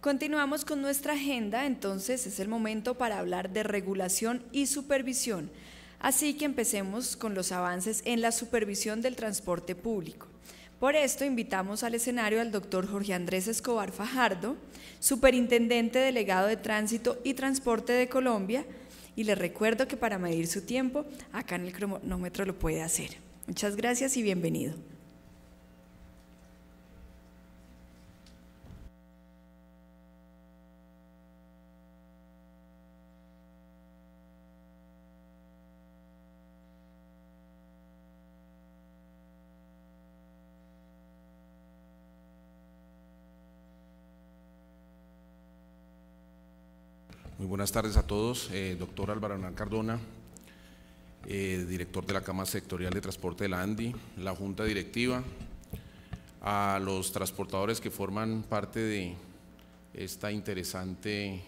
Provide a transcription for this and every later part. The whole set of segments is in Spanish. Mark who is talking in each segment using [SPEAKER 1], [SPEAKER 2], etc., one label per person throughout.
[SPEAKER 1] Continuamos con nuestra agenda, entonces es el momento para hablar de regulación y supervisión. Así que empecemos con los avances en la supervisión del transporte público. Por esto invitamos al escenario al doctor Jorge Andrés Escobar Fajardo, superintendente delegado de Tránsito y Transporte de Colombia, y le recuerdo que para medir su tiempo, acá en el cronómetro lo puede hacer. Muchas gracias y bienvenido. buenas tardes a todos. Eh, doctor Álvaro Hernán Cardona, eh, director de la Cámara Sectorial de Transporte de la ANDI, la Junta Directiva, a los transportadores que forman parte de esta interesante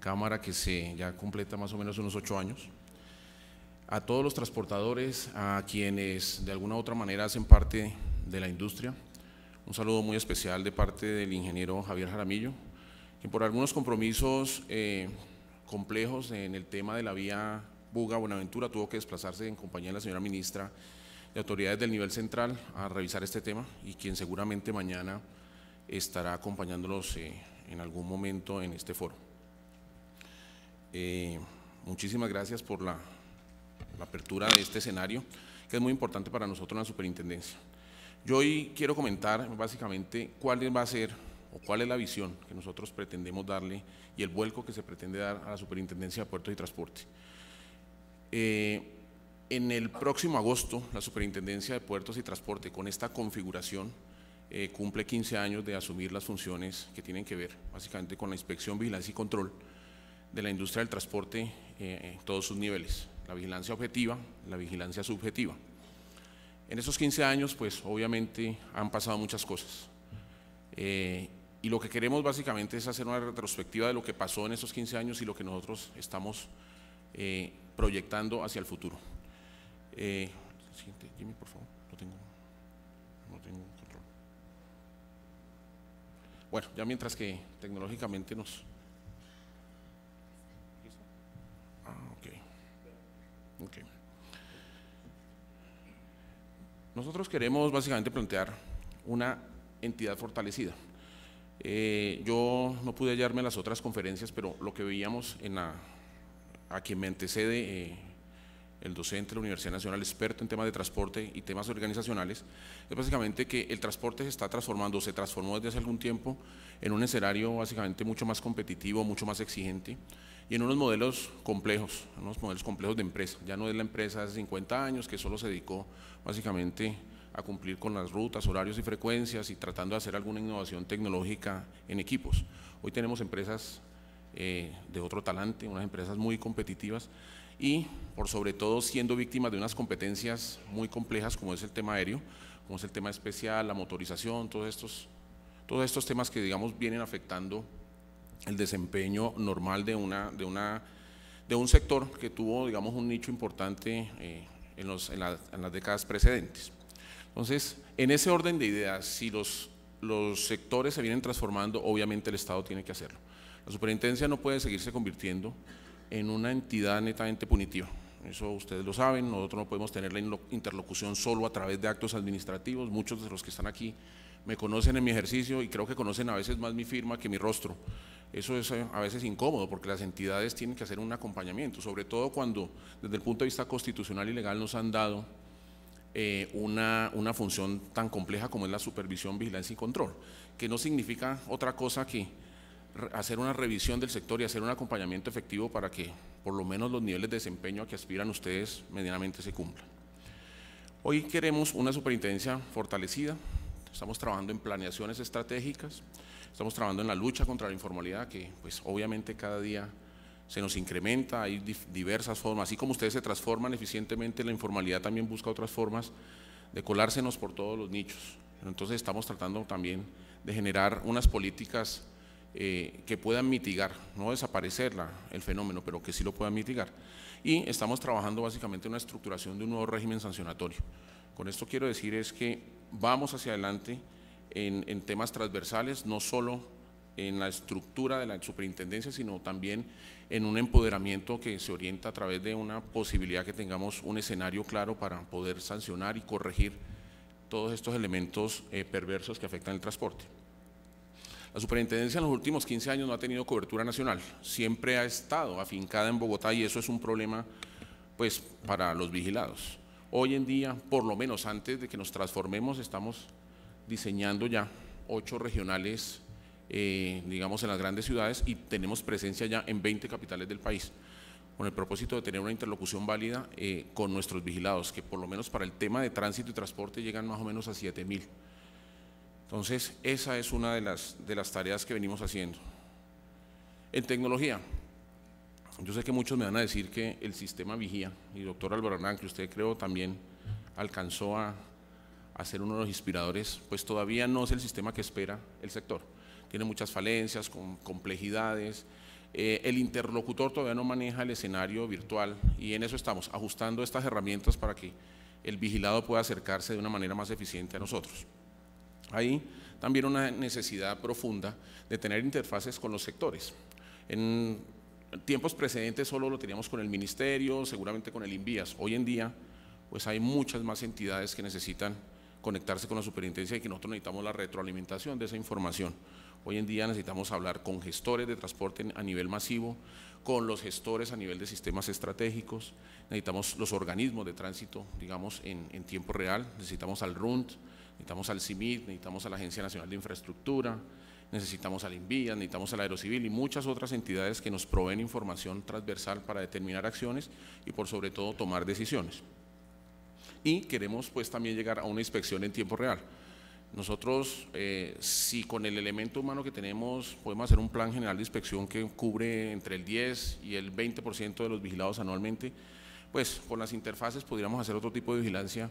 [SPEAKER 1] Cámara que se ya completa más o menos unos ocho años, a todos los transportadores, a quienes de alguna u otra manera hacen parte de la industria, un saludo muy especial de parte del ingeniero Javier Jaramillo, que por algunos compromisos eh, complejos en el tema de la vía Buga-Buenaventura. Tuvo que desplazarse en compañía de la señora ministra de autoridades del nivel central a revisar este tema y quien seguramente mañana estará acompañándolos eh, en algún momento en este foro. Eh, muchísimas gracias por la, la apertura de este escenario, que es muy importante para nosotros en la superintendencia. Yo hoy quiero comentar básicamente cuál va a ser o cuál es la visión que nosotros pretendemos darle y el vuelco que se pretende dar a la Superintendencia de Puertos y Transporte. Eh, en el próximo agosto, la Superintendencia de Puertos y Transporte, con esta configuración, eh, cumple 15 años de asumir las funciones que tienen que ver básicamente con la inspección, vigilancia y control de la industria del transporte eh, en todos sus niveles, la vigilancia objetiva, la vigilancia subjetiva. En esos 15 años, pues obviamente han pasado muchas cosas. Y lo que queremos básicamente es hacer una retrospectiva de lo que pasó en esos 15 años y lo que nosotros estamos eh, proyectando hacia el futuro. Eh, siguiente, Jimmy, por favor, no tengo, no tengo control. Bueno, ya mientras que tecnológicamente nos... Ah, Nosotros queremos básicamente plantear una entidad fortalecida. Eh, yo no pude hallarme en las otras conferencias, pero lo que veíamos en la, a quien me antecede, eh, el docente de la Universidad Nacional, experto en temas de transporte y temas organizacionales, es básicamente que el transporte se está transformando, se transformó desde hace algún tiempo en un escenario básicamente mucho más competitivo, mucho más exigente y en unos modelos complejos, unos modelos complejos de empresa. Ya no es la empresa de hace 50 años que solo se dedicó básicamente a cumplir con las rutas, horarios y frecuencias y tratando de hacer alguna innovación tecnológica en equipos. Hoy tenemos empresas eh, de otro talante, unas empresas muy competitivas y por sobre todo siendo víctimas de unas competencias muy complejas como es el tema aéreo, como es el tema especial, la motorización, todos estos, todos estos temas que digamos vienen afectando el desempeño normal de, una, de, una, de un sector que tuvo digamos un nicho importante eh, en las décadas precedentes. Entonces, en ese orden de ideas, si los, los sectores se vienen transformando, obviamente el Estado tiene que hacerlo. La superintendencia no puede seguirse convirtiendo en una entidad netamente punitiva. Eso ustedes lo saben, nosotros no podemos tener la interlocución solo a través de actos administrativos. Muchos de los que están aquí me conocen en mi ejercicio y creo que conocen a veces más mi firma que mi rostro. Eso es eh, a veces incómodo porque las entidades tienen que hacer un acompañamiento, sobre todo cuando desde el punto de vista constitucional y legal nos han dado eh, una, una, función tan compleja como es la supervisión, vigilancia y control, que no significa otra cosa que hacer una revisión del sector y hacer un acompañamiento efectivo para que por lo menos los niveles de desempeño a que aspiran ustedes medianamente se cumplan. Hoy queremos una superintendencia fortalecida, estamos trabajando en planeaciones estratégicas, estamos trabajando en la lucha contra la informalidad que pues obviamente cada día se nos incrementa, hay diversas formas, así como ustedes se transforman eficientemente, la informalidad también busca otras formas de colársenos por todos los nichos. Entonces estamos tratando también de generar unas políticas eh, que puedan mitigar, no desaparecer el fenómeno, pero que sí lo puedan mitigar. Y estamos trabajando básicamente en una estructuración de un nuevo régimen sancionatorio. Con esto quiero decir es que vamos hacia adelante en, en temas transversales, no solo en la estructura de la superintendencia, sino también en un empoderamiento que se orienta a través de una posibilidad que tengamos un escenario claro para poder sancionar y corregir todos estos elementos eh, perversos que afectan el transporte. La superintendencia en los últimos 15 años no ha tenido cobertura nacional, siempre ha estado afincada en Bogotá y eso es un problema pues, para los vigilados. Hoy en día, por lo menos antes de que nos transformemos, estamos diseñando ya ocho regionales eh, digamos, en las grandes ciudades y tenemos presencia ya en 20 capitales del país, con el propósito de tener una interlocución válida eh, con nuestros vigilados, que por lo menos para el tema de tránsito y transporte llegan más o menos a 7 mil. Entonces, esa es una de las, de las tareas que venimos haciendo. En tecnología, yo sé que muchos me van a decir que el sistema vigía, y doctor Álvaro que usted creo también alcanzó a ser uno de los inspiradores, pues todavía no es el sistema que espera el sector tiene muchas falencias, con complejidades. Eh, el interlocutor todavía no maneja el escenario virtual y en eso estamos, ajustando estas herramientas para que el vigilado pueda acercarse de una manera más eficiente a nosotros. Hay también una necesidad profunda de tener interfaces con los sectores. En tiempos precedentes solo lo teníamos con el ministerio, seguramente con el INVIAS. Hoy en día, pues hay muchas más entidades que necesitan conectarse con la superintendencia y que nosotros necesitamos la retroalimentación de esa información. Hoy en día necesitamos hablar con gestores de transporte a nivel masivo, con los gestores a nivel de sistemas estratégicos, necesitamos los organismos de tránsito, digamos, en, tiempo real, necesitamos al RUNT, necesitamos al CIMIT, necesitamos a la Agencia Nacional de Infraestructura, necesitamos al INVIA, necesitamos al Aerocivil y muchas otras entidades que nos proveen información transversal para determinar acciones y por sobre todo tomar decisiones. Y queremos pues también llegar a una inspección en tiempo real. Nosotros, eh, si con el elemento humano que tenemos, podemos hacer un plan general de inspección que cubre entre el 10 y el 20% de los vigilados anualmente, pues con las interfaces podríamos hacer otro tipo de vigilancia,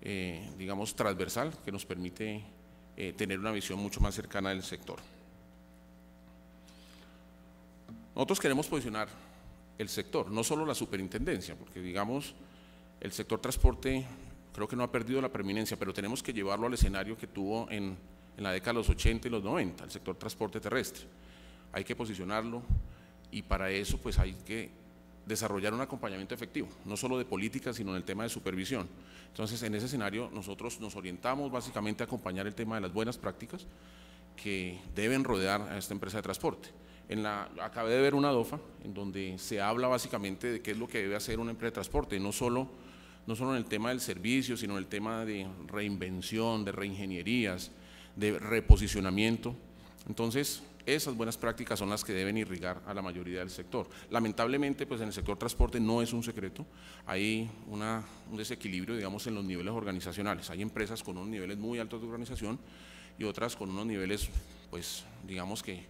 [SPEAKER 1] eh, digamos, transversal, que nos permite eh, tener una visión mucho más cercana del sector. Nosotros queremos posicionar el sector, no solo la superintendencia, porque digamos, el sector transporte creo que no ha perdido la preeminencia, pero tenemos que llevarlo al escenario que tuvo en, en la década de los 80 y los 90, el sector transporte terrestre. Hay que posicionarlo y para eso pues hay que desarrollar un acompañamiento efectivo, no solo de política, sino en el tema de supervisión. Entonces, en ese escenario nosotros nos orientamos básicamente a acompañar el tema de las buenas prácticas que deben rodear a esta empresa de transporte. En la, acabé de ver una DOFA en donde se habla básicamente de qué es lo que debe hacer una empresa de transporte, no solo no solo en el tema del servicio, sino en el tema de reinvención, de reingenierías, de reposicionamiento. Entonces, esas buenas prácticas son las que deben irrigar a la mayoría del sector. Lamentablemente, pues en el sector transporte no es un secreto, hay un desequilibrio, digamos, en los niveles organizacionales. Hay empresas con unos niveles muy altos de organización y otras con unos niveles, pues, digamos que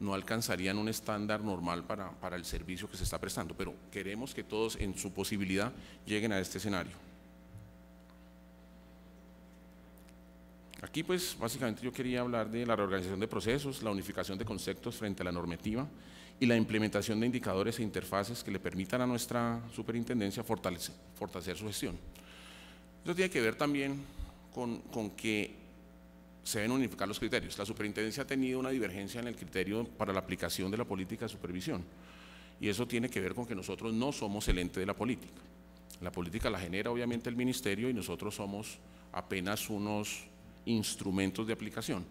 [SPEAKER 1] no alcanzarían un estándar normal para, para el servicio que se está prestando, pero queremos que todos en su posibilidad lleguen a este escenario. Aquí pues básicamente yo quería hablar de la reorganización de procesos, la unificación de conceptos frente a la normativa y la implementación de indicadores e interfaces que le permitan a nuestra superintendencia fortalecer, fortalecer su gestión. Esto tiene que ver también con, con que se deben unificar los criterios. La superintendencia ha tenido una divergencia en el criterio para la aplicación de la política de supervisión y eso tiene que ver con que nosotros no somos el ente de la política. La política la genera obviamente el ministerio y nosotros somos apenas unos instrumentos de aplicación.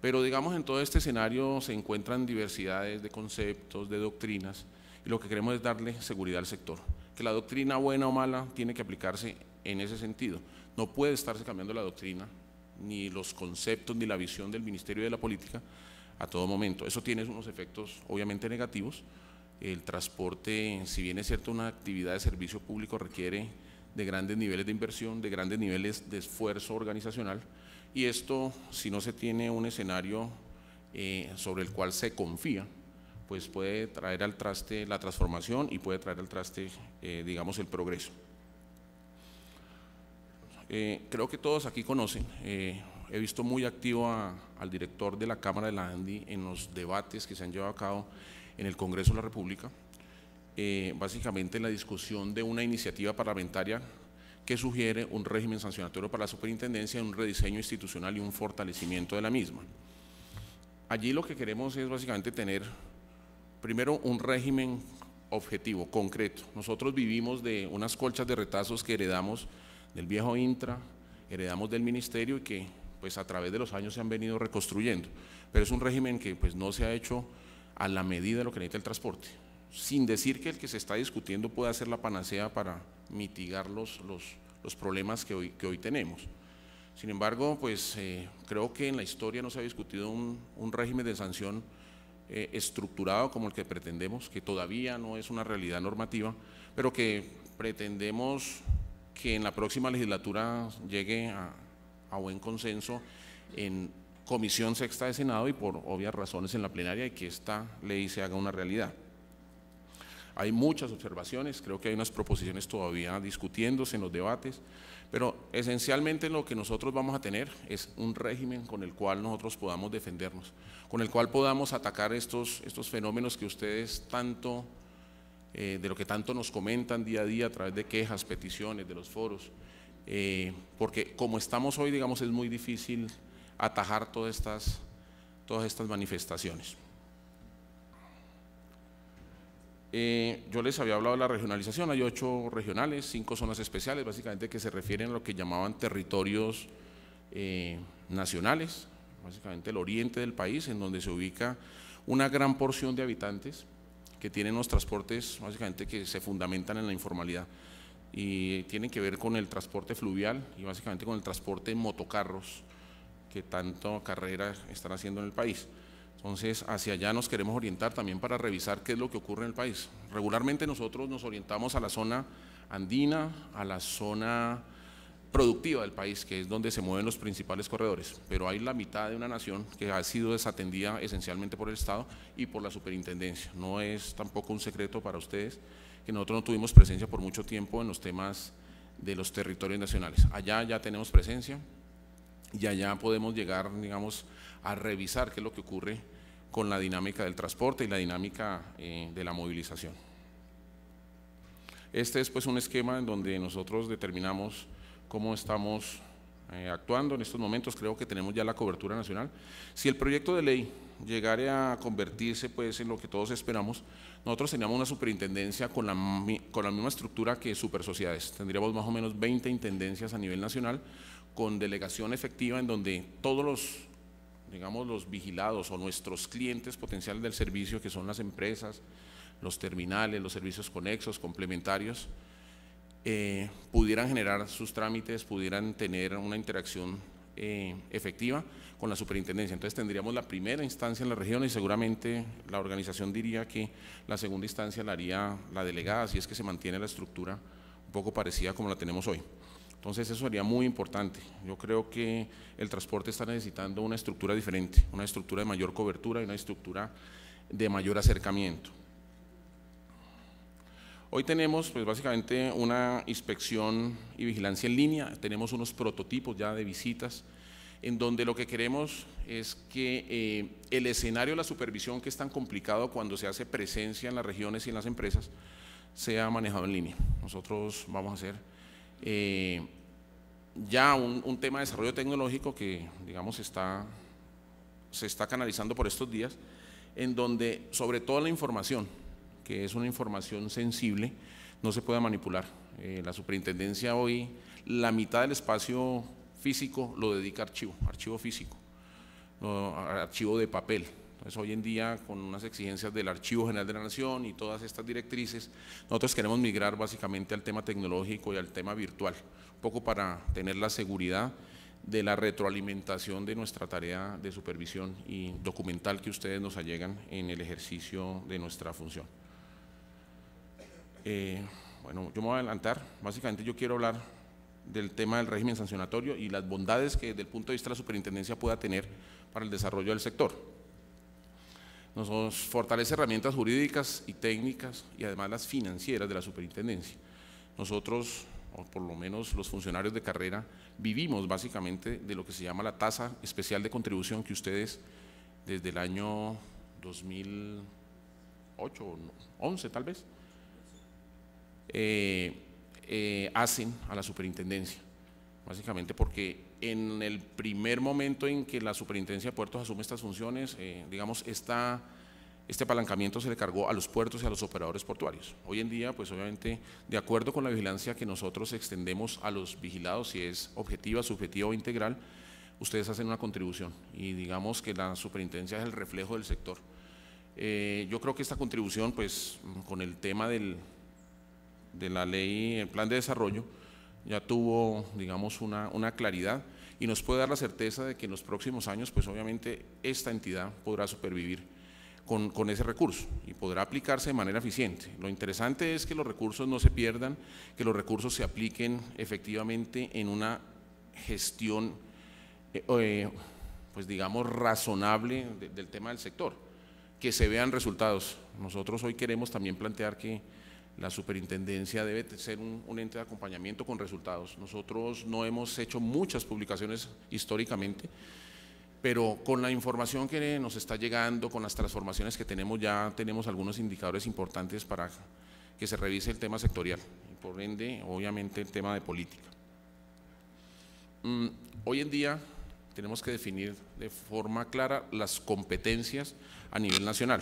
[SPEAKER 1] Pero digamos en todo este escenario se encuentran diversidades de conceptos, de doctrinas y lo que queremos es darle seguridad al sector. Que la doctrina buena o mala tiene que aplicarse en ese sentido. No puede estarse cambiando la doctrina ni los conceptos, ni la visión del Ministerio de la Política a todo momento. Eso tiene unos efectos obviamente negativos. El transporte, si bien es cierto, una actividad de servicio público requiere de grandes niveles de inversión, de grandes niveles de esfuerzo organizacional, y esto, si no se tiene un escenario eh, sobre el cual se confía, pues puede traer al traste la transformación y puede traer al traste, eh, digamos, el progreso. Eh, creo que todos aquí conocen, eh, he visto muy activo al director de la Cámara de la ANDI en los debates que se han llevado a cabo en el Congreso de la República, eh, básicamente en la discusión de una iniciativa parlamentaria que sugiere un régimen sancionatorio para la superintendencia, un rediseño institucional y un fortalecimiento de la misma. Allí lo que queremos es básicamente tener, primero, un régimen objetivo, concreto. Nosotros vivimos de unas colchas de retazos que heredamos del viejo Intra, heredamos del ministerio y que pues a través de los años se han venido reconstruyendo. Pero es un régimen que pues no se ha hecho a la medida de lo que necesita el transporte. Sin decir que el que se está discutiendo pueda hacer la panacea para mitigar los, los, problemas que hoy, hoy tenemos. Sin embargo, pues eh, creo que en la historia no se ha discutido un, régimen de sanción eh, estructurado como el que pretendemos, que todavía no es una realidad normativa, pero que pretendemos que en la próxima legislatura llegue a, buen consenso en Comisión Sexta de Senado y por obvias razones en la plenaria y que esta ley se haga una realidad. Hay muchas observaciones, creo que hay unas proposiciones todavía discutiéndose en los debates, pero esencialmente lo que nosotros vamos a tener es un régimen con el cual nosotros podamos defendernos, con el cual podamos atacar estos, estos fenómenos que ustedes tanto eh, de lo que tanto nos comentan día a día a través de quejas, peticiones, de los foros, eh, porque como estamos hoy, digamos, es muy difícil atajar todas estas, todas estas manifestaciones. Eh, yo les había hablado de la regionalización, hay ocho regionales, cinco zonas especiales, básicamente que se refieren a lo que llamaban territorios nacionales, básicamente el oriente del país, en donde se ubica una gran porción de habitantes que tienen los transportes, básicamente que se fundamentan en la informalidad y tienen que ver con el transporte fluvial y básicamente con el transporte en motocarros que tanto carrera están haciendo en el país. Entonces, hacia allá nos queremos orientar también para revisar qué es lo que ocurre en el país. Regularmente nosotros nos orientamos a la zona andina, a la zona productiva del país, que es donde se mueven los principales corredores, pero hay la mitad de una nación que ha sido desatendida esencialmente por el Estado y por la superintendencia. No es tampoco un secreto para ustedes que nosotros no tuvimos presencia por mucho tiempo en los temas de los territorios nacionales. Allá ya tenemos presencia y allá podemos llegar, digamos, a revisar qué es lo que ocurre con la dinámica del transporte y la dinámica eh, de la movilización. Este es pues un esquema en donde nosotros determinamos cómo estamos eh, actuando en estos momentos. Creo que tenemos ya la cobertura nacional. Si el proyecto de ley llegara a convertirse pues, en lo que todos esperamos, nosotros teníamos una superintendencia con la, con la misma estructura que super sociedades. Tendríamos más o menos 20 intendencias a nivel nacional con delegación efectiva en donde todos digamos, los vigilados o nuestros clientes potenciales del servicio, que son las empresas, los terminales, los servicios conexos, complementarios, eh, pudieran generar sus trámites, pudieran tener una interacción eh, efectiva con la superintendencia. Entonces tendríamos la primera instancia en la región y seguramente la organización diría que la segunda instancia la haría la delegada, si es que se mantiene la estructura un poco parecida como la tenemos hoy. Entonces eso sería muy importante. Yo creo que el transporte está necesitando una estructura diferente, una estructura de mayor cobertura y una estructura de mayor acercamiento. Hoy tenemos pues básicamente una inspección y vigilancia en línea, tenemos unos prototipos ya de visitas en donde lo que queremos es que eh, el escenario de la supervisión que es tan complicado cuando se hace presencia en las regiones y en las empresas sea manejado en línea. Nosotros vamos a hacer eh, ya un, un, tema de desarrollo tecnológico que digamos está, se está canalizando por estos días, en donde sobre todo la información, que es una información sensible, no se pueda manipular. Eh, la superintendencia hoy, la mitad del espacio físico lo dedica a archivo, archivo físico, archivo de papel. Entonces, hoy en día, con unas exigencias del Archivo General de la Nación y todas estas directrices, nosotros queremos migrar básicamente al tema tecnológico y al tema virtual, un poco para tener la seguridad de la retroalimentación de nuestra tarea de supervisión y documental que ustedes nos allegan en el ejercicio de nuestra función. Eh, bueno, yo me voy a adelantar. Básicamente yo quiero hablar del tema del régimen sancionatorio y las bondades que desde el punto de vista de la superintendencia pueda tener para el desarrollo del sector. Nos fortalece herramientas jurídicas y técnicas y además las financieras de la superintendencia. Nosotros, o por lo menos los funcionarios de carrera, vivimos básicamente de lo que se llama la tasa especial de contribución que ustedes desde el año 2008 o 11 tal vez, eh, eh, hacen a la superintendencia, básicamente porque en el primer momento en que la superintendencia de puertos asume estas funciones, eh, digamos, esta, este apalancamiento se le cargó a los puertos y a los operadores portuarios. Hoy en día, pues obviamente, de acuerdo con la vigilancia que nosotros extendemos a los vigilados, si es objetiva, subjetiva o integral, ustedes hacen una contribución y digamos que la superintendencia es el reflejo del sector. yo creo que esta contribución, pues con el tema del, de la ley, el plan de desarrollo, ya tuvo, digamos, una, claridad y nos puede dar la certeza de que en los próximos años, pues obviamente esta entidad podrá supervivir con, ese recurso y podrá aplicarse de manera eficiente. Lo interesante es que los recursos no se pierdan, que los recursos se apliquen efectivamente en una gestión, eh, eh, pues digamos, razonable del tema del sector, que se vean resultados. Nosotros hoy queremos también plantear que la superintendencia debe ser un, ente de acompañamiento con resultados. Nosotros no hemos hecho muchas publicaciones históricamente, pero con la información que nos está llegando, con las transformaciones que tenemos, ya tenemos algunos indicadores importantes para que se revise el tema sectorial y por ende, obviamente, el tema de política. Mm, hoy en día tenemos que definir de forma clara las competencias a nivel nacional.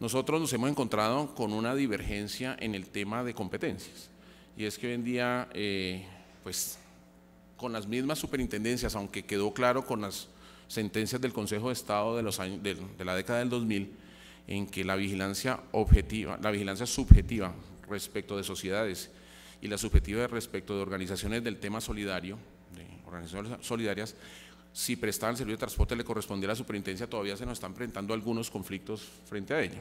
[SPEAKER 1] Nosotros nos hemos encontrado con una divergencia en el tema de competencias. Y es que hoy en día, eh, pues, con las mismas superintendencias, aunque quedó claro con las sentencias del Consejo de Estado de, los años, de, de la década del 2000, en que la vigilancia objetiva, la vigilancia subjetiva respecto de sociedades y la subjetiva respecto de organizaciones del tema solidario, de organizaciones solidarias, si prestaban el servicio de transporte le correspondía a la superintendencia, todavía se nos están presentando algunos conflictos frente a ella.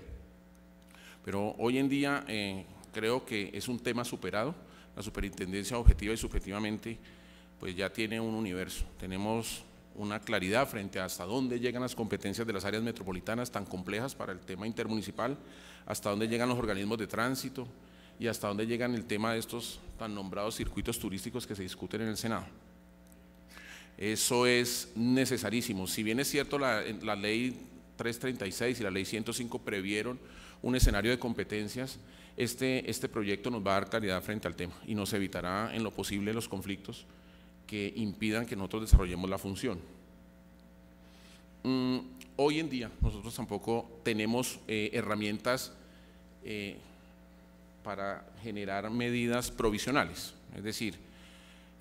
[SPEAKER 1] Pero hoy en día eh, creo que es un tema superado. La superintendencia objetiva y subjetivamente pues ya tiene un universo. Tenemos una claridad frente a hasta dónde llegan las competencias de las áreas metropolitanas tan complejas para el tema intermunicipal, hasta dónde llegan los organismos de tránsito y hasta dónde llegan el tema de estos tan nombrados circuitos turísticos que se discuten en el Senado. Eso es necesarísimo. Si bien es cierto, la, ley 336 y la ley 105 previeron un escenario de competencias, este, este proyecto nos va a dar claridad frente al tema y nos evitará en lo posible los conflictos que impidan que nosotros desarrollemos la función. Mm, hoy en día nosotros tampoco tenemos eh, herramientas eh, para generar medidas provisionales, es decir,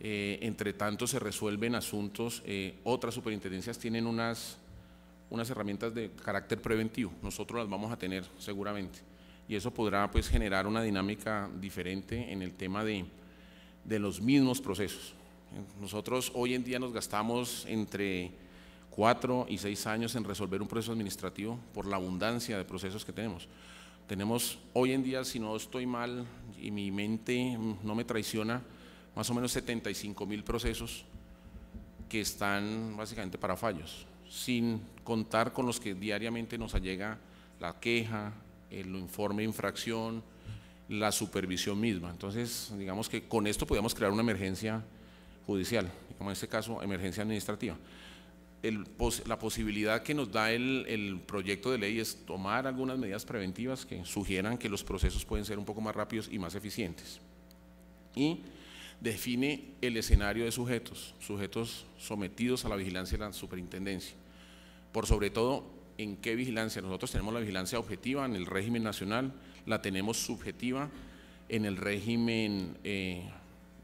[SPEAKER 1] eh, entre tanto se resuelven asuntos, eh, otras superintendencias tienen unas, unas herramientas de carácter preventivo, nosotros las vamos a tener seguramente y eso podrá pues generar una dinámica diferente en el tema de, de los mismos procesos. Nosotros hoy en día nos gastamos entre cuatro y seis años en resolver un proceso administrativo por la abundancia de procesos que tenemos. Tenemos hoy en día, si no estoy mal y mi mente no me traiciona, más o menos 75 mil procesos que están básicamente para fallos, sin contar con los que diariamente nos allega la queja, el informe de infracción, la supervisión misma. Entonces, digamos que con esto podíamos crear una emergencia judicial, como en este caso, emergencia administrativa. la posibilidad que nos da el, el, proyecto de ley es tomar algunas medidas preventivas que sugieran que los procesos pueden ser un poco más rápidos y más eficientes. Y define el escenario de sujetos, sujetos sometidos a la vigilancia de la superintendencia. Por sobre todo, ¿en qué vigilancia? Nosotros tenemos la vigilancia objetiva en el régimen nacional, la tenemos subjetiva en el régimen eh,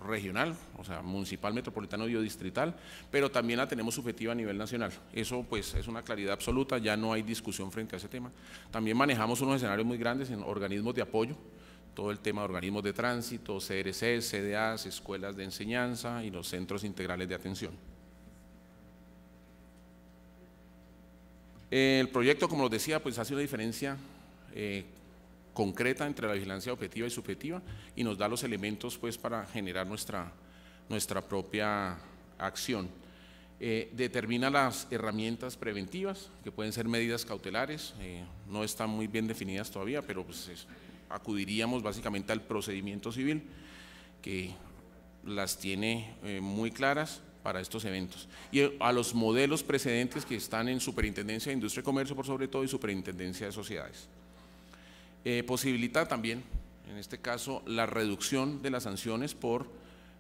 [SPEAKER 1] regional, o sea, municipal, metropolitano y distrital, pero también la tenemos subjetiva a nivel nacional. Eso pues es una claridad absoluta, ya no hay discusión frente a ese tema. También manejamos unos escenarios muy grandes en organismos de apoyo, todo el tema de organismos de tránsito, CRC, CDAs, escuelas de enseñanza y los centros integrales de atención. El proyecto, como les decía, pues hace una diferencia eh, concreta entre la vigilancia objetiva y subjetiva y nos da los elementos pues para generar nuestra, nuestra propia acción. Eh, determina las herramientas preventivas, que pueden ser medidas cautelares, eh, no están muy bien definidas todavía, pero pues es, acudiríamos básicamente al procedimiento civil, que las tiene eh, muy claras para estos eventos. Y eh, a los modelos precedentes que están en Superintendencia de Industria y Comercio, por sobre todo, y Superintendencia de Sociedades. Eh, posibilita también, en este caso, la reducción de las sanciones por,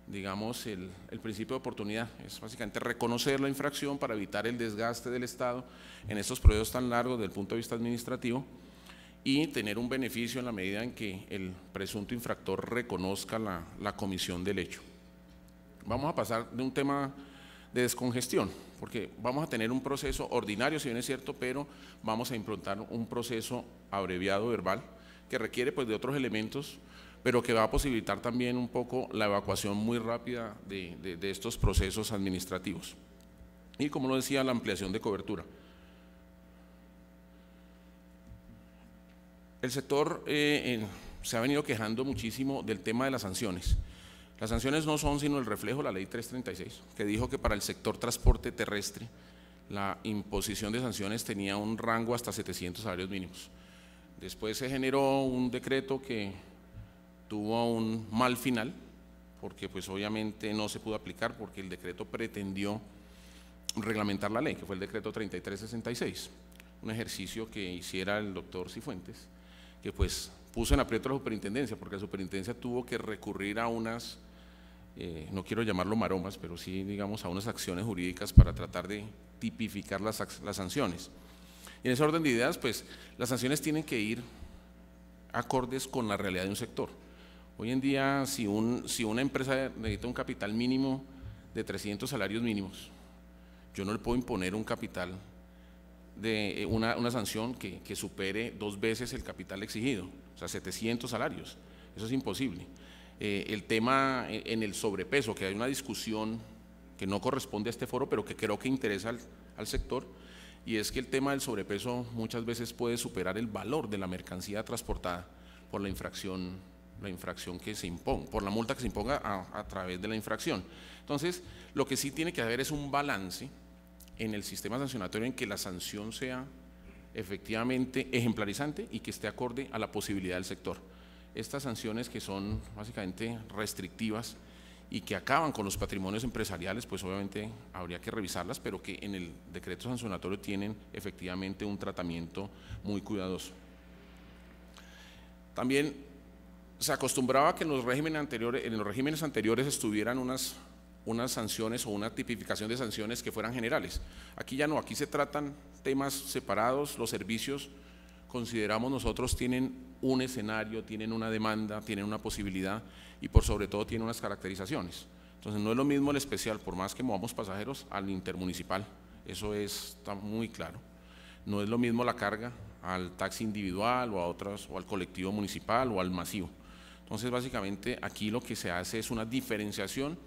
[SPEAKER 1] digamos, el, principio de oportunidad. Es básicamente reconocer la infracción para evitar el desgaste del Estado en estos procesos tan largos desde el punto de vista administrativo y tener un beneficio en la medida en que el presunto infractor reconozca la, comisión del hecho. Vamos a pasar de un tema de descongestión, porque vamos a tener un proceso ordinario, si bien es cierto, pero vamos a implantar un proceso abreviado verbal que requiere pues, de otros elementos, pero que va a posibilitar también un poco la evacuación muy rápida de estos procesos administrativos. Y como lo decía, la ampliación de cobertura. El sector eh, se ha venido quejando muchísimo del tema de las sanciones. Las sanciones no son sino el reflejo de la ley 336, que dijo que para el sector transporte terrestre la imposición de sanciones tenía un rango hasta 700 salarios mínimos. Después se generó un decreto que tuvo un mal final, porque pues obviamente no se pudo aplicar porque el decreto pretendió reglamentar la ley, que fue el decreto 3366, un ejercicio que hiciera el doctor Cifuentes que pues puso en aprieto a la superintendencia, porque la superintendencia tuvo que recurrir a unas, eh, no quiero llamarlo maromas, pero sí, digamos, a unas acciones jurídicas para tratar de tipificar las, sanciones. Y en ese orden de ideas, pues las sanciones tienen que ir acordes con la realidad de un sector. Hoy en día, si, un, si una empresa necesita un capital mínimo de 300 salarios mínimos, yo no le puedo imponer un capital de eh, una, sanción que, supere dos veces el capital exigido, o sea, 700 salarios. Eso es imposible. Eh, el tema eh, en el sobrepeso, que hay una discusión que no corresponde a este foro, pero que creo que interesa al, sector, y es que el tema del sobrepeso muchas veces puede superar el valor de la mercancía transportada por la infracción, la infracción que se imponga, por la multa que se imponga a través de la infracción. Entonces, lo que sí tiene que haber es un balance en el sistema sancionatorio en que la sanción sea efectivamente ejemplarizante y que esté acorde a la posibilidad del sector. Estas sanciones que son básicamente restrictivas y que acaban con los patrimonios empresariales, pues obviamente habría que revisarlas, pero que en el decreto sancionatorio tienen efectivamente un tratamiento muy cuidadoso. También se acostumbraba que en los regímenes anteriores, en los regímenes anteriores estuvieran unas unas sanciones o una tipificación de sanciones que fueran generales. Aquí ya no, aquí se tratan temas separados, los servicios consideramos nosotros tienen un escenario, tienen una demanda, tienen una posibilidad y por sobre todo tienen unas caracterizaciones. Entonces no es lo mismo el especial, por más que movamos pasajeros, al intermunicipal, eso es, está muy claro. No es lo mismo la carga al taxi individual o a otras, o al colectivo municipal o al masivo. Entonces básicamente aquí lo que se hace es una diferenciación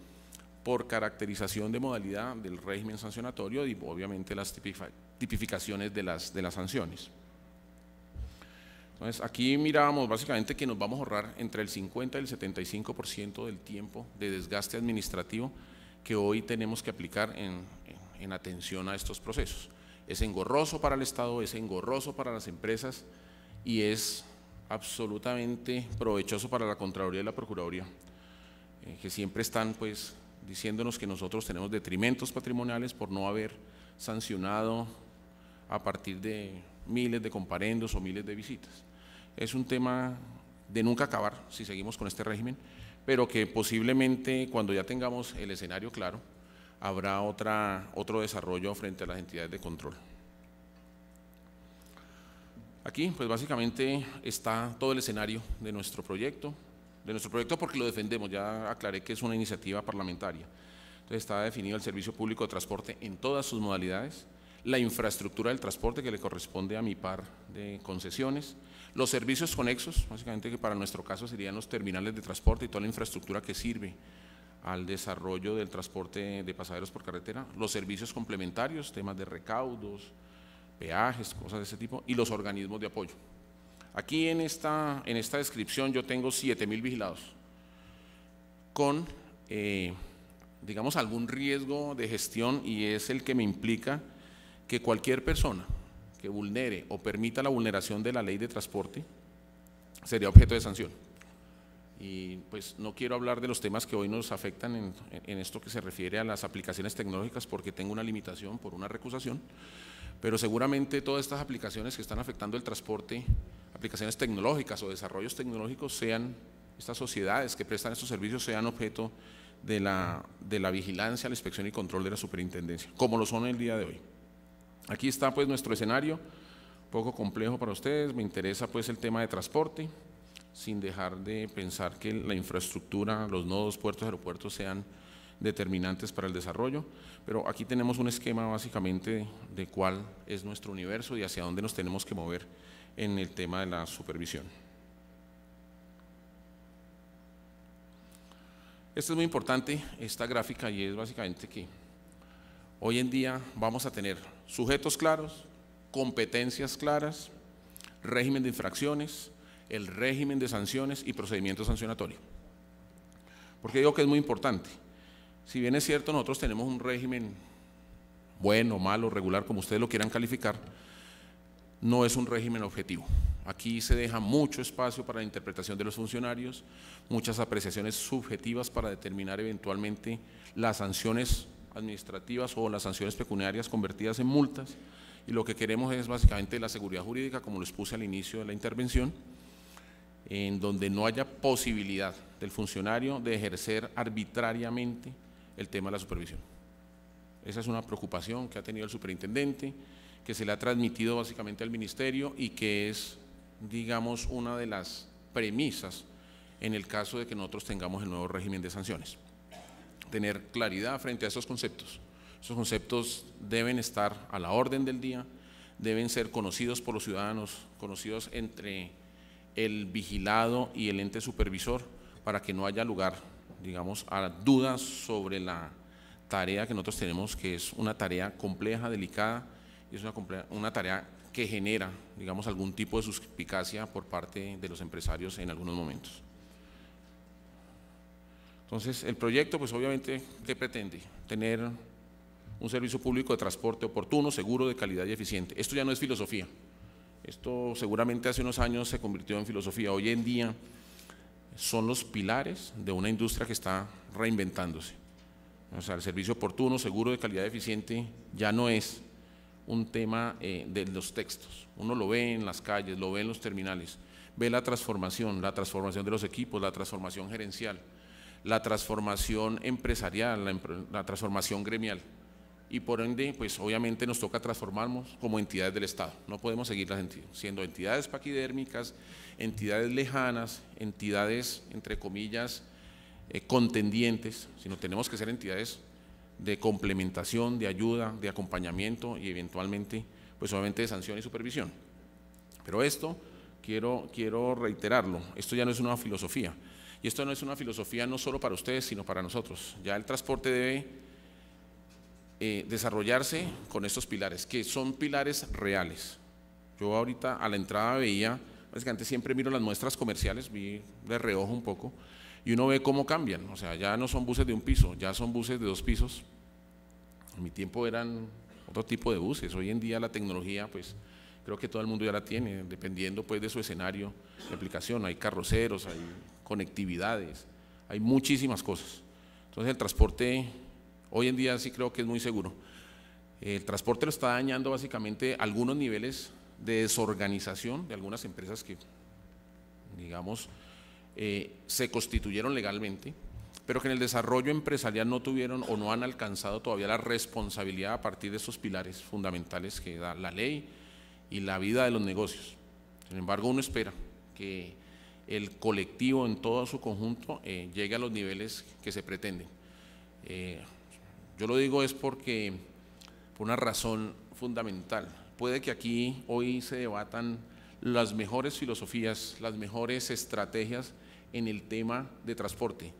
[SPEAKER 1] por caracterización de modalidad del régimen sancionatorio y obviamente las tipificaciones de las, de las sanciones. Entonces, aquí mirábamos básicamente que nos vamos a ahorrar entre el 50 y el 75% del tiempo de desgaste administrativo que hoy tenemos que aplicar en, en, atención a estos procesos. Es engorroso para el Estado, es engorroso para las empresas y es absolutamente provechoso para la Contraloría y la Procuraduría, eh, que siempre están pues diciéndonos que nosotros tenemos detrimentos patrimoniales por no haber sancionado a partir de miles de comparendos o miles de visitas. Es un tema de nunca acabar si seguimos con este régimen, pero que posiblemente cuando ya tengamos el escenario claro, habrá otra, otro desarrollo frente a las entidades de control. Aquí, pues básicamente está todo el escenario de nuestro proyecto, de nuestro proyecto porque lo defendemos, ya aclaré que es una iniciativa parlamentaria. Entonces está definido el servicio público de transporte en todas sus modalidades, la infraestructura del transporte que le corresponde a mi par de concesiones, los servicios conexos, básicamente que para nuestro caso serían los terminales de transporte y toda la infraestructura que sirve al desarrollo del transporte de pasajeros por carretera, los servicios complementarios, temas de recaudos, peajes, cosas de ese tipo, y los organismos de apoyo. Aquí en esta, en esta descripción yo tengo 7.000 vigilados con, eh, digamos, algún riesgo de gestión y es el que me implica que cualquier persona que vulnere o permita la vulneración de la ley de transporte sería objeto de sanción. Y pues no quiero hablar de los temas que hoy nos afectan en, en esto que se refiere a las aplicaciones tecnológicas porque tengo una limitación por una recusación pero seguramente todas estas aplicaciones que están afectando el transporte, aplicaciones tecnológicas o desarrollos tecnológicos, sean estas sociedades que prestan estos servicios, sean objeto de la, vigilancia, la inspección y control de la superintendencia, como lo son el día de hoy. Aquí está pues nuestro escenario, poco complejo para ustedes, me interesa pues el tema de transporte, sin dejar de pensar que la infraestructura, los nodos, puertos, aeropuertos sean determinantes para el desarrollo, pero aquí tenemos un esquema básicamente de cuál es nuestro universo y hacia dónde nos tenemos que mover en el tema de la supervisión. Esto es muy importante, esta gráfica, y es básicamente que hoy en día vamos a tener sujetos claros, competencias claras, régimen de infracciones, el régimen de sanciones y procedimiento sancionatorio. Porque digo que es muy importante si bien es cierto, nosotros tenemos un régimen bueno, malo, regular, como ustedes lo quieran calificar, no es un régimen objetivo. Aquí se deja mucho espacio para la interpretación de los funcionarios, muchas apreciaciones subjetivas para determinar eventualmente las sanciones administrativas o las sanciones pecuniarias convertidas en multas. Y lo que queremos es básicamente la seguridad jurídica, como les puse al inicio de la intervención, en donde no haya posibilidad del funcionario de ejercer arbitrariamente el tema de la supervisión. Esa es una preocupación que ha tenido el superintendente, que se le ha transmitido básicamente al ministerio y que es, digamos, una de las premisas en el caso de que nosotros tengamos el nuevo régimen de sanciones. Tener claridad frente a esos conceptos. Esos conceptos deben estar a la orden del día, deben ser conocidos por los ciudadanos, conocidos entre el vigilado y el ente supervisor, para que no haya lugar digamos, a dudas sobre la tarea que nosotros tenemos, que es una tarea compleja, delicada, y es una, tarea que genera, digamos, algún tipo de suspicacia por parte de los empresarios en algunos momentos. Entonces, el proyecto, pues obviamente, ¿qué pretende? Tener un servicio público de transporte oportuno, seguro, de calidad y eficiente. Esto ya no es filosofía. Esto seguramente hace unos años se convirtió en filosofía. Hoy en día son los pilares de una industria que está reinventándose. O sea, el servicio oportuno, seguro, de calidad eficiente, ya no es un tema eh, de los textos. Uno lo ve en las calles, lo ve en los terminales, ve la transformación, la transformación de los equipos, la transformación gerencial, la transformación empresarial, la, la transformación gremial. Y por ende, pues obviamente nos toca transformarnos como entidades del Estado. No podemos seguir las siendo entidades paquidérmicas entidades lejanas, entidades, entre comillas, eh, contendientes, sino tenemos que ser entidades de complementación, de ayuda, de acompañamiento y eventualmente, pues obviamente, de sanción y supervisión. Pero esto, quiero, quiero reiterarlo, esto ya no es una filosofía. Y esto no es una filosofía no solo para ustedes, sino para nosotros. Ya el transporte debe eh, desarrollarse con estos pilares, que son pilares reales. Yo ahorita a la entrada veía es que antes siempre miro las muestras comerciales, vi de reojo un poco, y uno ve cómo cambian. O sea, ya no son buses de un piso, ya son buses de dos pisos. En mi tiempo eran otro tipo de buses. Hoy en día la tecnología, pues creo que todo el mundo ya la tiene, dependiendo pues de su escenario de aplicación. Hay carroceros, hay conectividades, hay muchísimas cosas. Entonces el transporte hoy en día sí creo que es muy seguro. El transporte lo está dañando básicamente algunos niveles de desorganización de algunas empresas que, digamos, eh, se constituyeron legalmente, pero que en el desarrollo empresarial no tuvieron o no han alcanzado todavía la responsabilidad a partir de esos pilares fundamentales que da la ley y la vida de los negocios. Sin embargo, uno espera que el colectivo en todo su conjunto eh, llegue a los niveles que se pretenden. Eh, yo lo digo es porque, por una razón fundamental, Puede que aquí hoy se debatan las mejores filosofías, las mejores estrategias en el tema de transporte.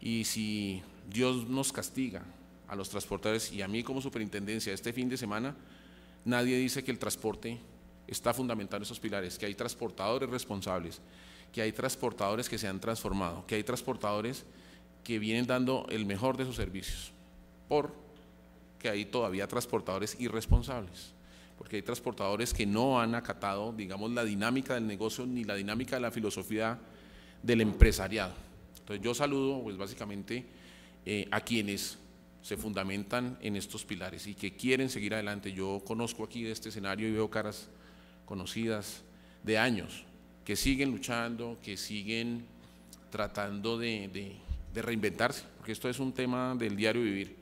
[SPEAKER 1] Y si Dios nos castiga a los transportadores y a mí como superintendencia este fin de semana, nadie dice que el transporte está fundamentado en esos pilares, que hay transportadores responsables, que hay transportadores que se han transformado, que hay transportadores que vienen dando el mejor de sus servicios, por que hay todavía transportadores irresponsables porque hay transportadores que no han acatado, digamos, la dinámica del negocio ni la dinámica de la filosofía del empresariado. Entonces yo saludo, pues básicamente, eh, a quienes se fundamentan en estos pilares y que quieren seguir adelante. Yo conozco aquí este escenario y veo caras conocidas de años que siguen luchando, que siguen tratando de, de reinventarse, porque esto es un tema del diario vivir,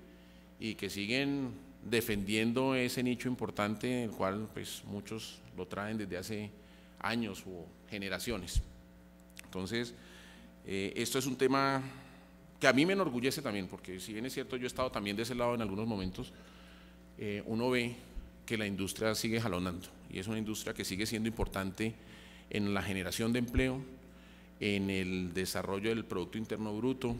[SPEAKER 1] y que siguen defendiendo ese nicho importante el cual pues, muchos lo traen desde hace años o generaciones. Entonces, eh, esto es un tema que a mí me enorgullece también, porque si bien es cierto, yo he estado también de ese lado en algunos momentos, eh, uno ve que la industria sigue jalonando y es una industria que sigue siendo importante en la generación de empleo, en el desarrollo del Producto Interno Bruto,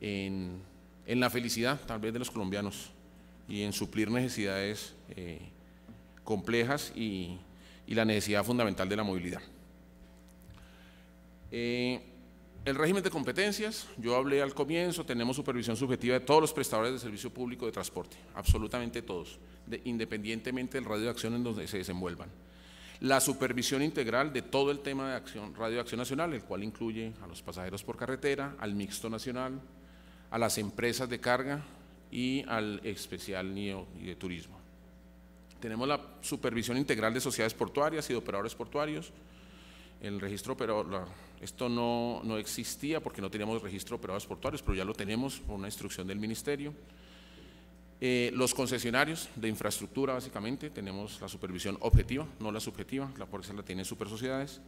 [SPEAKER 1] en la felicidad tal vez de los colombianos y en suplir necesidades eh, complejas y, la necesidad fundamental de la movilidad. Eh, el régimen de competencias, yo hablé al comienzo, tenemos supervisión subjetiva de todos los prestadores de servicio público de transporte, absolutamente todos, de, independientemente del radio de acción en donde se desenvuelvan. La supervisión integral de todo el tema de acción, radio de acción nacional, el cual incluye a los pasajeros por carretera, al mixto nacional, a las empresas de carga, y al especial NIO y de turismo. Tenemos la supervisión integral de sociedades portuarias y de operadores portuarios. El registro pero esto no, no existía porque no teníamos registro de operadores portuarios, pero ya lo tenemos por una instrucción del ministerio. Eh, los concesionarios de infraestructura, básicamente, tenemos la supervisión objetiva, no la subjetiva, la por la tienen Super Sociedades.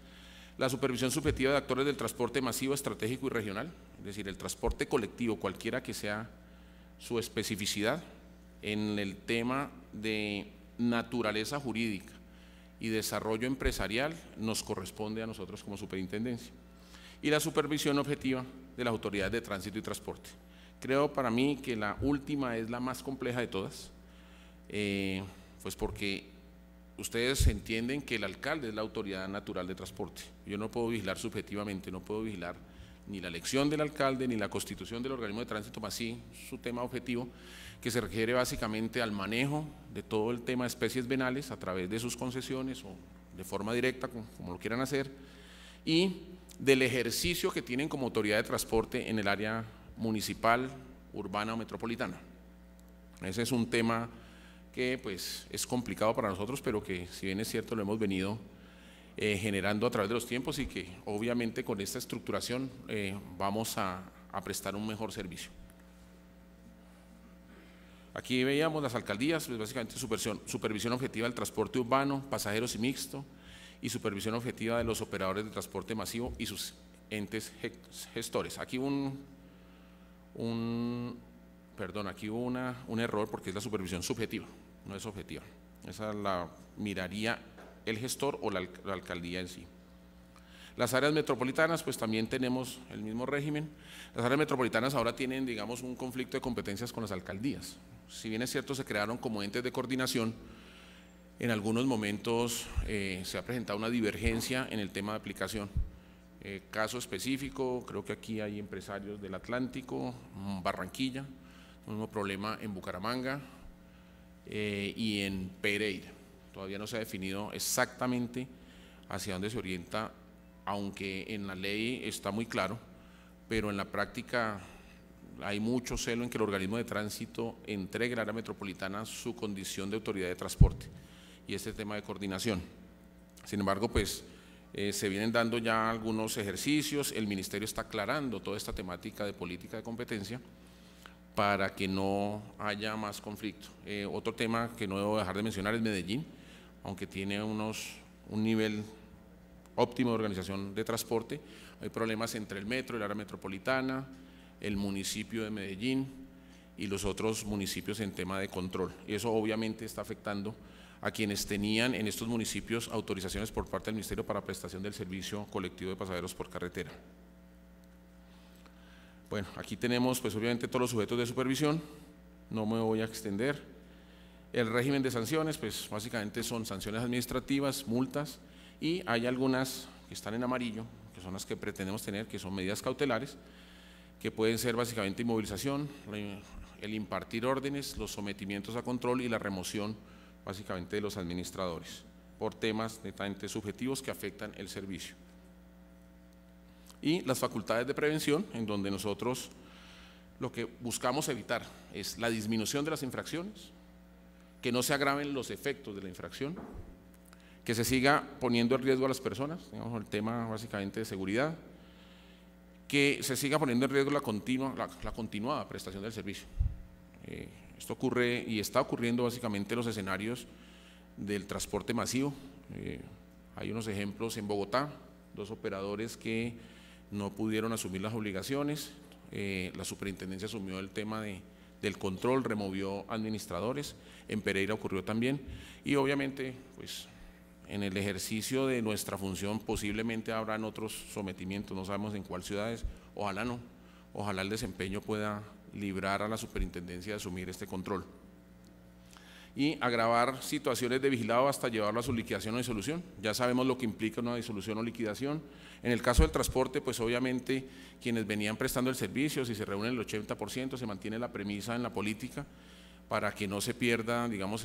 [SPEAKER 1] La supervisión subjetiva de actores del transporte masivo, estratégico y regional, es decir, el transporte colectivo, cualquiera que sea su especificidad en el tema de naturaleza jurídica y desarrollo empresarial nos corresponde a nosotros como superintendencia. Y la supervisión objetiva de las autoridades de tránsito y transporte. Creo para mí que la última es la más compleja de todas, eh, pues porque ustedes entienden que el alcalde es la autoridad natural de transporte. Yo no puedo vigilar subjetivamente, no puedo vigilar ni la elección del alcalde, ni la constitución del organismo de tránsito, más sí su tema objetivo, que se refiere básicamente al manejo de todo el tema de especies venales a través de sus concesiones o de forma directa, como, lo quieran hacer, y del ejercicio que tienen como autoridad de transporte en el área municipal, urbana o metropolitana. Ese es un tema que pues es complicado para nosotros, pero que si bien es cierto lo hemos venido eh, generando a través de los tiempos y que obviamente con esta estructuración eh, vamos a, prestar un mejor servicio. Aquí veíamos las alcaldías, pues, básicamente supervisión, objetiva del transporte urbano, pasajeros y mixto, y supervisión objetiva de los operadores de transporte masivo y sus entes gestores. Aquí un, perdón, aquí una, un error porque es la supervisión subjetiva, no es objetiva. Esa la miraría el gestor o la, alcaldía en sí. Las áreas metropolitanas, pues también tenemos el mismo régimen. Las áreas metropolitanas ahora tienen, digamos, un conflicto de competencias con las alcaldías. Si bien es cierto, se crearon como entes de coordinación, en algunos momentos eh, se ha presentado una divergencia en el tema de aplicación. Eh, caso específico, creo que aquí hay empresarios del Atlántico, mm, Barranquilla, mismo problema en Bucaramanga eh, y en Pereira. Todavía no se ha definido exactamente hacia dónde se orienta, aunque en la ley está muy claro, pero en la práctica hay mucho celo en que el organismo de tránsito entregue a la metropolitana su condición de autoridad de transporte y este tema de coordinación. Sin embargo, pues eh, se vienen dando ya algunos ejercicios, el ministerio está aclarando toda esta temática de política de competencia para que no haya más conflicto. Eh, otro tema que no debo dejar de mencionar es Medellín aunque tiene unos, un nivel óptimo de organización de transporte, hay problemas entre el metro, el área metropolitana, el municipio de Medellín y los otros municipios en tema de control. Y eso obviamente está afectando a quienes tenían en estos municipios autorizaciones por parte del Ministerio para prestación del servicio colectivo de pasajeros por carretera. Bueno, aquí tenemos pues obviamente todos los sujetos de supervisión, no me voy a extender. El régimen de sanciones, pues básicamente son sanciones administrativas, multas y hay algunas que están en amarillo, que son las que pretendemos tener, que son medidas cautelares, que pueden ser básicamente inmovilización, eh, el impartir órdenes, los sometimientos a control y la remoción básicamente de los administradores por temas netamente subjetivos que afectan el servicio. Y las facultades de prevención, en donde nosotros lo que buscamos evitar es la disminución de las infracciones, que no se agraven los efectos de la infracción, que se siga poniendo en riesgo a las personas, el tema básicamente de seguridad, que se siga poniendo en riesgo la, continua, la, continuada prestación del servicio. Eh, esto ocurre y está ocurriendo básicamente en los escenarios del transporte masivo. Eh, hay unos ejemplos en Bogotá, dos operadores que no pudieron asumir las obligaciones, eh, la superintendencia asumió el tema de del control, removió administradores, en Pereira ocurrió también, y obviamente, pues en el ejercicio de nuestra función posiblemente habrán otros sometimientos, no sabemos en cuáles ciudades, ojalá no, ojalá el desempeño pueda librar a la superintendencia de asumir este control y agravar situaciones de vigilado hasta llevarlo a su liquidación o disolución. Ya sabemos lo que implica una disolución o liquidación. En el caso del transporte, pues obviamente quienes venían prestando el servicio, si se reúnen el 80%, se mantiene la premisa en la política para que no se pierda, digamos,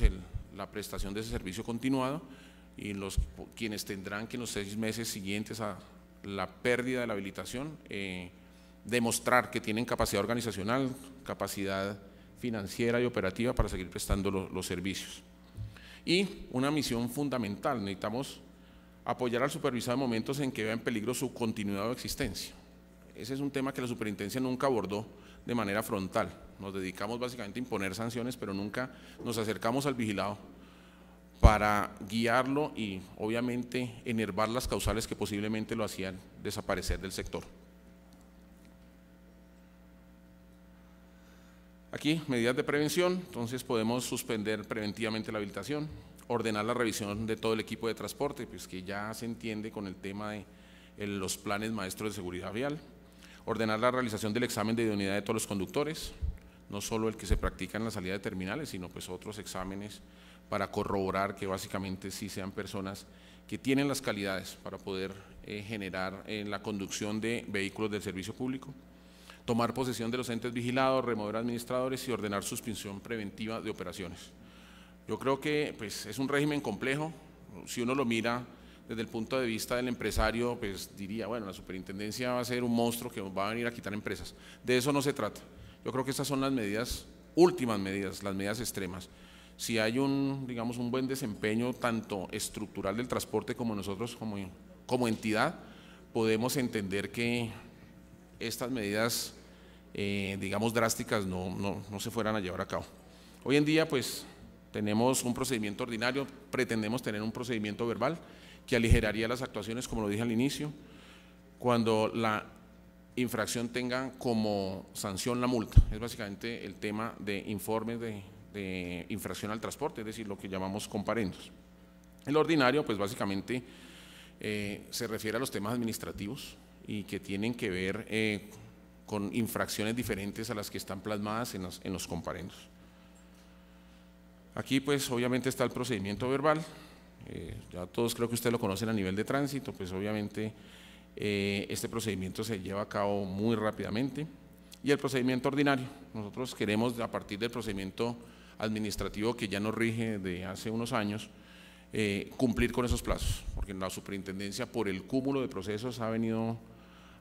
[SPEAKER 1] la prestación de ese servicio continuado y los, quienes tendrán que en los seis meses siguientes a la pérdida de la habilitación, eh, demostrar que tienen capacidad organizacional, capacidad financiera y operativa para seguir prestando los servicios. Y una misión fundamental, necesitamos apoyar al supervisado en momentos en que vea en peligro su continuidad o existencia. Ese es un tema que la superintendencia nunca abordó de manera frontal. Nos dedicamos básicamente a imponer sanciones, pero nunca nos acercamos al vigilado para guiarlo y obviamente enervar las causales que posiblemente lo hacían desaparecer del sector. Aquí, medidas de prevención, entonces podemos suspender preventivamente la habilitación, ordenar la revisión de todo el equipo de transporte, pues que ya se entiende con el tema de eh, los planes maestros de seguridad vial, ordenar la realización del examen de idoneidad de todos los conductores, no solo el que se practica en la salida de terminales, sino pues otros exámenes para corroborar que básicamente sí sean personas que tienen las calidades para poder eh, generar la conducción de vehículos del servicio público tomar posesión de los entes vigilados, remover administradores y ordenar suspensión preventiva de operaciones. Yo creo que pues, es un régimen complejo, si uno lo mira desde el punto de vista del empresario, pues diría, bueno, la superintendencia va a ser un monstruo que va a venir a quitar empresas. De eso no se trata. Yo creo que estas son las medidas, últimas medidas, las medidas extremas. Si hay un, digamos, un buen desempeño tanto estructural del transporte como nosotros como, como entidad, podemos entender que estas medidas, eh, digamos, drásticas no, se fueran a llevar a cabo. Hoy en día, pues, tenemos un procedimiento ordinario, pretendemos tener un procedimiento verbal que aligeraría las actuaciones, como lo dije al inicio, cuando la infracción tenga como sanción la multa. Es básicamente el tema de informes de, infracción al transporte, es decir, lo que llamamos comparendos. El ordinario, pues básicamente eh, se refiere a los temas administrativos, y que tienen que ver eh, con infracciones diferentes a las que están plasmadas en los, en comparendos. Aquí pues obviamente está el procedimiento verbal, eh, ya todos creo que ustedes lo conocen a nivel de tránsito, pues obviamente eh, este procedimiento se lleva a cabo muy rápidamente. Y el procedimiento ordinario, nosotros queremos a partir del procedimiento administrativo que ya nos rige de hace unos años, cumplir con esos plazos, porque la superintendencia por el cúmulo de procesos ha venido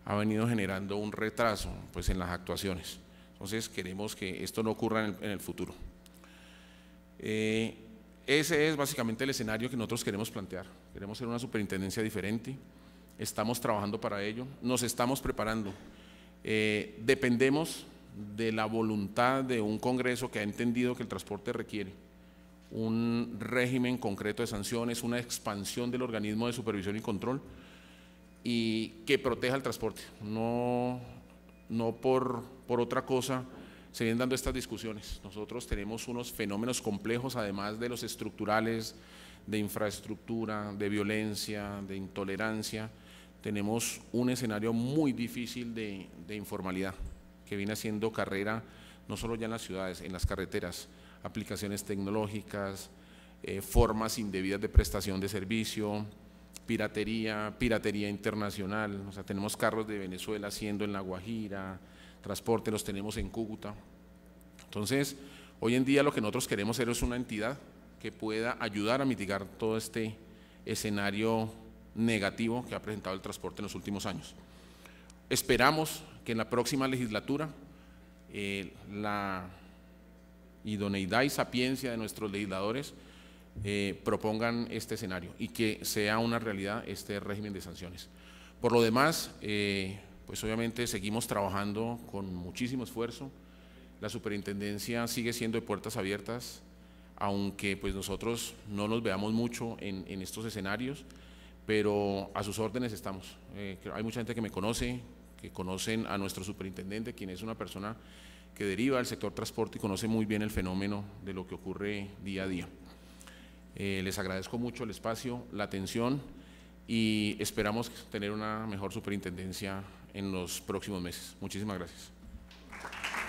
[SPEAKER 1] ha venido generando un retraso pues, en las actuaciones. Entonces queremos que esto no ocurra en el, futuro. Eh, ese es básicamente el escenario que nosotros queremos plantear. Queremos ser una superintendencia diferente, estamos trabajando para ello, nos estamos preparando. Eh, dependemos de la voluntad de un Congreso que ha entendido que el transporte requiere un régimen concreto de sanciones, una expansión del organismo de supervisión y control y que proteja el transporte. No, no por, por otra cosa se vienen dando estas discusiones. Nosotros tenemos unos fenómenos complejos, además de los estructurales, de infraestructura, de violencia, de intolerancia. Tenemos un escenario muy difícil de, de informalidad que viene haciendo carrera no solo ya en las ciudades, en las carreteras, aplicaciones tecnológicas, eh, formas indebidas de prestación de servicio, piratería, piratería internacional, o sea, tenemos carros de Venezuela haciendo en La Guajira, transporte los tenemos en Cúcuta. Entonces, hoy en día lo que nosotros queremos ser es una entidad que pueda ayudar a mitigar todo este escenario negativo que ha presentado el transporte en los últimos años. Esperamos que en la próxima legislatura eh, la idoneidad y sapiencia de nuestros legisladores eh, propongan este escenario y que sea una realidad este régimen de sanciones. Por lo demás, eh, pues obviamente seguimos trabajando con muchísimo esfuerzo. La superintendencia sigue siendo de puertas abiertas, aunque pues nosotros no nos veamos mucho en, estos escenarios, pero a sus órdenes estamos. Eh, hay mucha gente que me conoce, que conocen a nuestro superintendente, quien es una persona que deriva del sector transporte y conoce muy bien el fenómeno de lo que ocurre día a día. Eh, les agradezco mucho el espacio, la atención y esperamos tener una mejor superintendencia en los próximos meses. Muchísimas gracias.